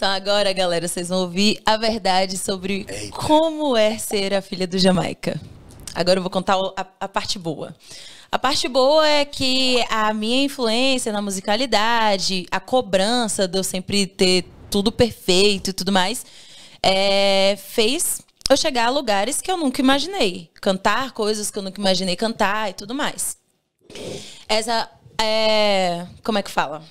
Então agora, galera, vocês vão ouvir a verdade sobre Eita. como é ser a filha do Jamaica. Agora eu vou contar a, a parte boa. A parte boa é que a minha influência na musicalidade, a cobrança de eu sempre ter tudo perfeito e tudo mais, é, fez eu chegar a lugares que eu nunca imaginei. Cantar coisas que eu nunca imaginei cantar e tudo mais. Essa é. Como é que fala?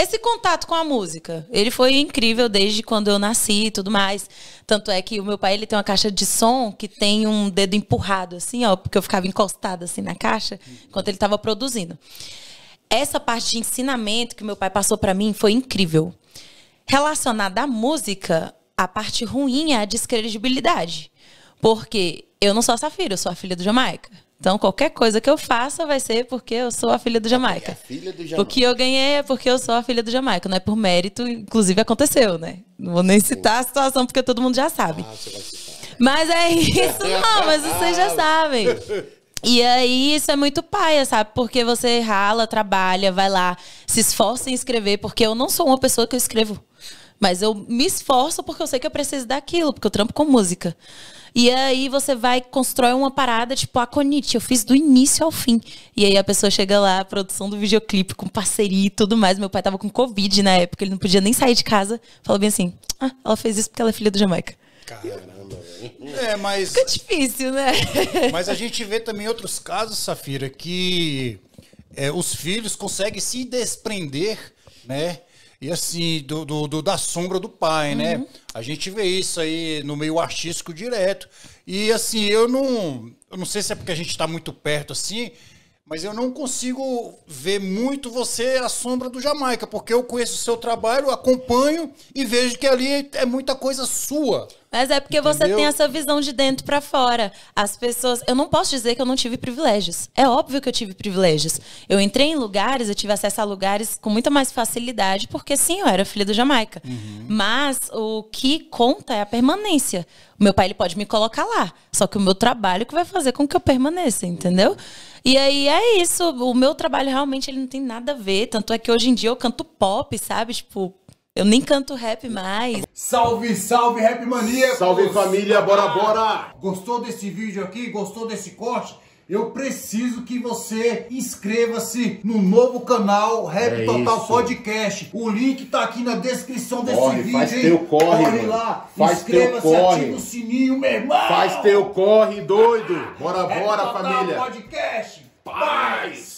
Esse contato com a música, ele foi incrível desde quando eu nasci e tudo mais. Tanto é que o meu pai, ele tem uma caixa de som que tem um dedo empurrado, assim, ó, porque eu ficava encostada, assim, na caixa, enquanto ele estava produzindo. Essa parte de ensinamento que meu pai passou para mim foi incrível. Relacionada à música, a parte ruim é a descredibilidade. Porque eu não sou a Safira, eu sou a filha do Jamaica. Então, qualquer coisa que eu faça vai ser porque eu sou a filha do Jamaica. É filha do Jamaica. O que eu ganhei é porque eu sou a filha do Jamaica, não é por mérito, inclusive aconteceu, né? Não vou nem citar a situação porque todo mundo já sabe. Ah, você vai citar. Mas é isso, não, mas vocês já sabem. E aí, isso é muito paia, sabe? Porque você rala, trabalha, vai lá, se esforça em escrever, porque eu não sou uma pessoa que eu escrevo. Mas eu me esforço porque eu sei que eu preciso daquilo, porque eu trampo com música. E aí você vai constrói uma parada tipo a Conite, eu fiz do início ao fim. E aí a pessoa chega lá, a produção do videoclipe com parceria e tudo mais. Meu pai tava com covid na época, ele não podia nem sair de casa. Falou bem assim: "Ah, ela fez isso porque ela é filha do Jamaica". Caramba, é, mas Fica difícil, né? Mas a gente vê também outros casos, Safira, que é, os filhos conseguem se desprender, né? e assim, do, do, do, da sombra do pai, né? uhum. né? A gente vê isso aí no meio artístico direto. E assim, eu não. Eu não sei se é porque a gente está muito perto assim, mas eu não consigo ver muito você à sombra do Jamaica, porque eu conheço o seu trabalho, acompanho e vejo que ali é muita coisa sua. Mas é porque Entendeu? você tem essa visão de dentro para fora. As pessoas. Eu não posso dizer que eu não tive privilégios. É óbvio que eu tive privilégios. Eu entrei em lugares, eu tive acesso a lugares com muita mais facilidade, porque sim, eu era filha do Jamaica. Uhum. Mas o que conta é a permanência. O meu pai ele pode me colocar lá. Só que o meu trabalho que vai fazer com que eu permaneça, entendeu? Uhum. E aí é isso. O meu trabalho realmente ele não tem nada a ver. Tanto é que hoje em dia eu canto pop, sabe? Tipo, eu nem canto rap mais. Salve, salve, Rap Mania! Salve família, bora, bora! Gostou desse vídeo aqui? Gostou desse corte? eu preciso que você inscreva-se no novo canal Rap é Total isso. Podcast. O link tá aqui na descrição desse corre, vídeo. Faz hein? teu corre, corre mano. lá. Faz teu corre. ativa o sininho, meu irmão. Faz teu corre, doido. Bora, Rap bora, Total família. Podcast. Paz. Paz.